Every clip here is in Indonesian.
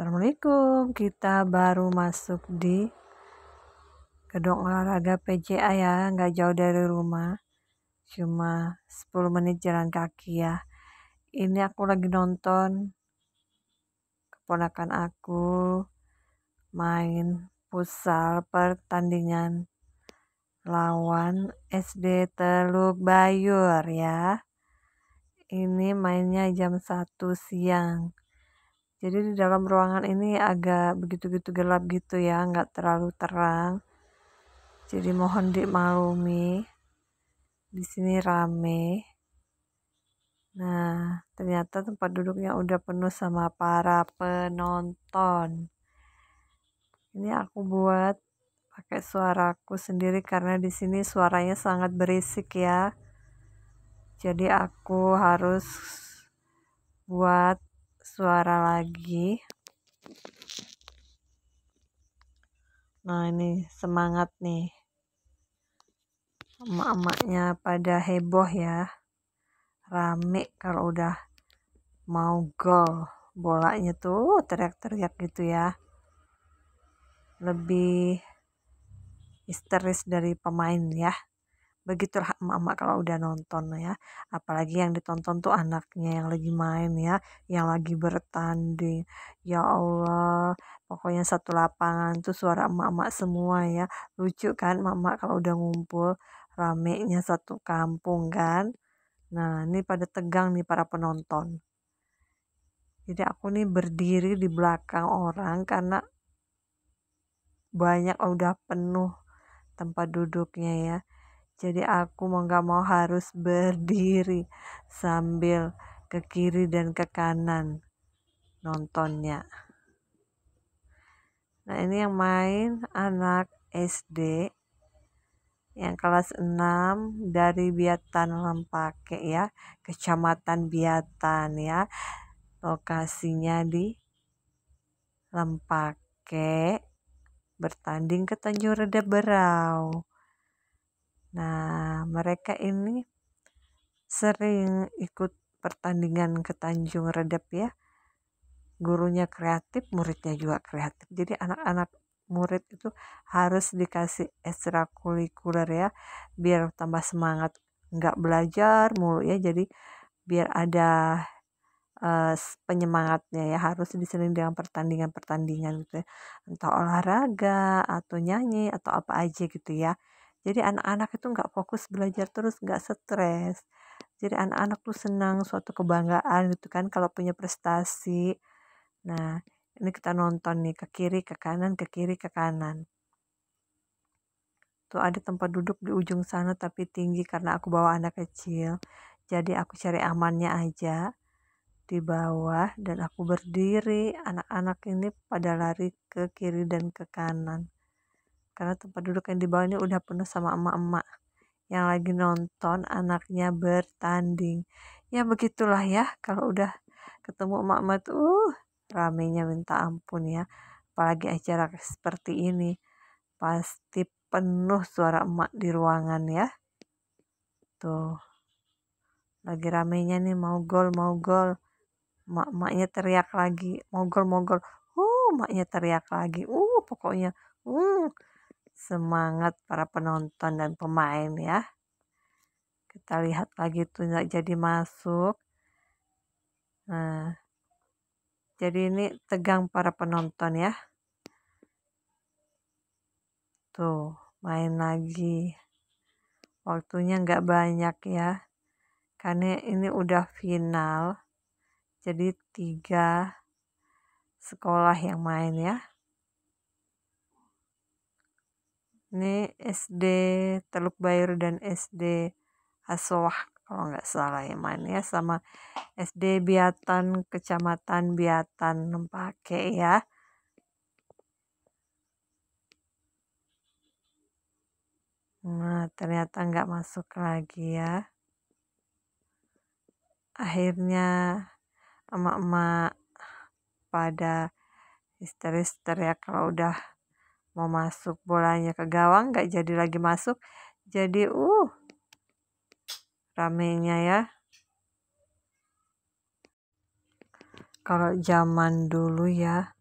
Assalamualaikum, kita baru masuk di gedung olahraga PJA ya, nggak jauh dari rumah, cuma 10 menit jalan kaki ya. Ini aku lagi nonton keponakan aku main pusal pertandingan lawan SD Teluk Bayur ya. Ini mainnya jam 1 siang jadi di dalam ruangan ini agak begitu-gitu gelap gitu ya, nggak terlalu terang. Jadi mohon dimaklumi. Di sini rame. Nah, ternyata tempat duduknya udah penuh sama para penonton. Ini aku buat pakai suaraku sendiri karena di sini suaranya sangat berisik ya. Jadi aku harus buat suara lagi nah ini semangat nih emak-emaknya pada heboh ya rame kalau udah mau gol bolanya tuh teriak-teriak gitu ya lebih histeris dari pemain ya begitulah emak-emak kalau udah nonton ya apalagi yang ditonton tuh anaknya yang lagi main ya yang lagi bertanding ya Allah pokoknya satu lapangan tuh suara emak-emak semua ya lucu kan emak-emak kalau udah ngumpul ramenya satu kampung kan nah ini pada tegang nih para penonton jadi aku nih berdiri di belakang orang karena banyak udah penuh tempat duduknya ya jadi aku mau nggak mau harus berdiri sambil ke kiri dan ke kanan nontonnya. Nah ini yang main anak SD yang kelas 6 dari Biatan Lempake ya, Kecamatan Biatan ya. Lokasinya di Lempake bertanding ke Tanjung Reda Berau. Nah, mereka ini sering ikut pertandingan ke Tanjung Redep ya. Gurunya kreatif, muridnya juga kreatif. Jadi anak-anak murid itu harus dikasih ekstrakurikuler ya biar tambah semangat nggak belajar mulu ya jadi biar ada uh, penyemangatnya ya harus disering dengan pertandingan-pertandingan gitu ya. entah olahraga atau nyanyi atau apa aja gitu ya jadi anak-anak itu nggak fokus belajar terus nggak stres jadi anak-anak tuh senang suatu kebanggaan gitu kan kalau punya prestasi nah ini kita nonton nih ke kiri ke kanan ke kiri ke kanan tuh ada tempat duduk di ujung sana tapi tinggi karena aku bawa anak kecil jadi aku cari amannya aja di bawah dan aku berdiri anak-anak ini pada lari ke kiri dan ke kanan karena tempat duduk yang di bawah ini udah penuh sama emak-emak yang lagi nonton anaknya bertanding. Ya begitulah ya kalau udah ketemu emak-emak tuh uh, ramenya minta ampun ya. Apalagi acara seperti ini pasti penuh suara emak di ruangan ya. Tuh. Lagi ramenya nih mau gol mau gol. emak-emaknya teriak lagi, mau gol mau gol. Uh, emaknya teriak lagi. Uh, pokoknya uh semangat para penonton dan pemain ya. Kita lihat lagi tuh nggak jadi masuk. Nah, jadi ini tegang para penonton ya. Tuh, main lagi. Waktunya nggak banyak ya. Karena ini udah final. Jadi tiga sekolah yang main ya. ini SD Teluk Bayur dan SD Aswah kalau nggak salah ya main ya sama SD Biatan Kecamatan Biatan nempake ya Nah, ternyata nggak masuk lagi ya. Akhirnya emak-emak pada histeris teriak kalau udah mau masuk bolanya ke gawang nggak jadi lagi masuk jadi uh ramenya ya kalau zaman dulu ya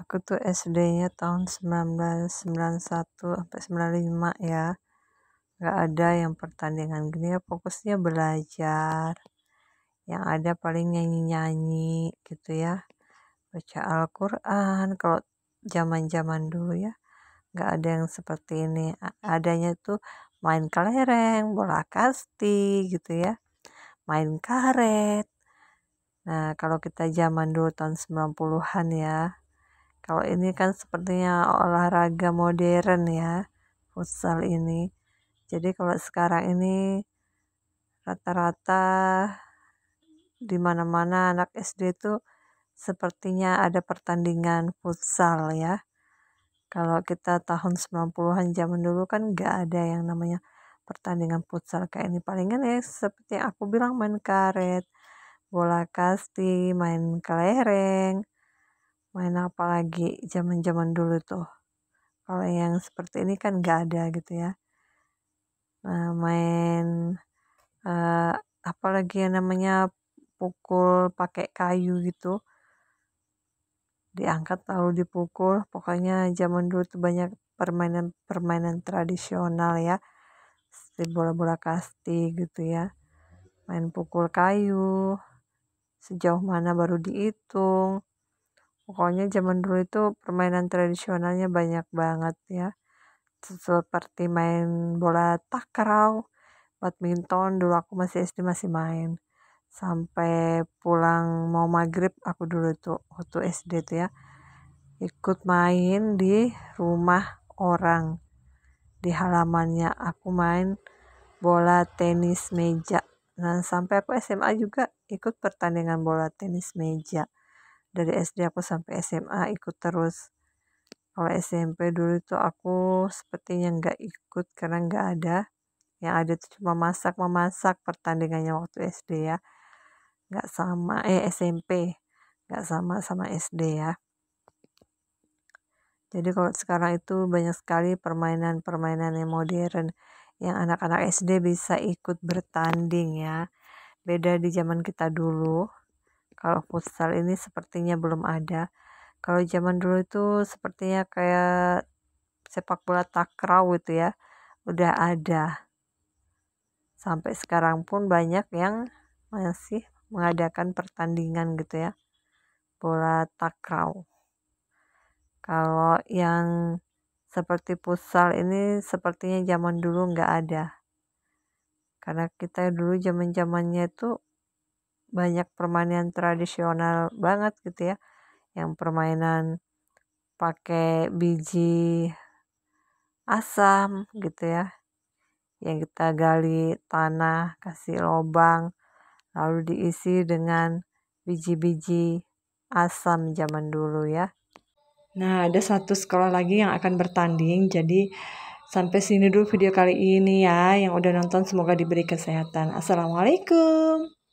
aku tuh SD-nya tahun 1991 sampai 95 ya nggak ada yang pertandingan gini ya fokusnya belajar yang ada paling nyanyi-nyanyi gitu ya baca Al-Quran kalau zaman-zaman dulu ya nggak ada yang seperti ini adanya tuh main kelereng bola kasti gitu ya main karet nah kalau kita zaman dulu tahun 90-an ya kalau ini kan sepertinya olahraga modern ya futsal ini jadi kalau sekarang ini rata-rata di mana-mana anak SD tuh sepertinya ada pertandingan futsal ya. Kalau kita tahun 90-an zaman dulu kan nggak ada yang namanya pertandingan futsal kayak ini. Palingan ya seperti yang aku bilang main karet, bola kasti, main kelereng, main apa lagi zaman-zaman dulu tuh. Kalau yang seperti ini kan nggak ada gitu ya. Nah, main uh, eh, apalagi yang namanya pukul pakai kayu gitu diangkat lalu dipukul pokoknya zaman dulu tuh banyak permainan-permainan tradisional ya seperti bola-bola kasti gitu ya main pukul kayu sejauh mana baru dihitung pokoknya zaman dulu itu permainan tradisionalnya banyak banget ya seperti main bola takraw badminton dulu aku masih SD masih main sampai pulang mau maghrib aku dulu tuh waktu SD tuh ya ikut main di rumah orang di halamannya aku main bola tenis meja dan nah, sampai aku SMA juga ikut pertandingan bola tenis meja dari SD aku sampai SMA ikut terus kalau SMP dulu itu aku sepertinya nggak ikut karena nggak ada yang ada tuh cuma masak memasak pertandingannya waktu SD ya nggak sama eh SMP nggak sama sama SD ya jadi kalau sekarang itu banyak sekali permainan-permainan yang modern yang anak-anak SD bisa ikut bertanding ya beda di zaman kita dulu kalau futsal ini sepertinya belum ada kalau zaman dulu itu sepertinya kayak sepak bola takraw itu ya udah ada sampai sekarang pun banyak yang masih mengadakan pertandingan gitu ya bola takraw kalau yang seperti pusal ini sepertinya zaman dulu nggak ada karena kita dulu zaman zamannya itu banyak permainan tradisional banget gitu ya yang permainan pakai biji asam gitu ya yang kita gali tanah kasih lobang lalu diisi dengan biji-biji asam zaman dulu ya. Nah, ada satu sekolah lagi yang akan bertanding. Jadi, sampai sini dulu video kali ini ya. Yang udah nonton semoga diberi kesehatan. Assalamualaikum.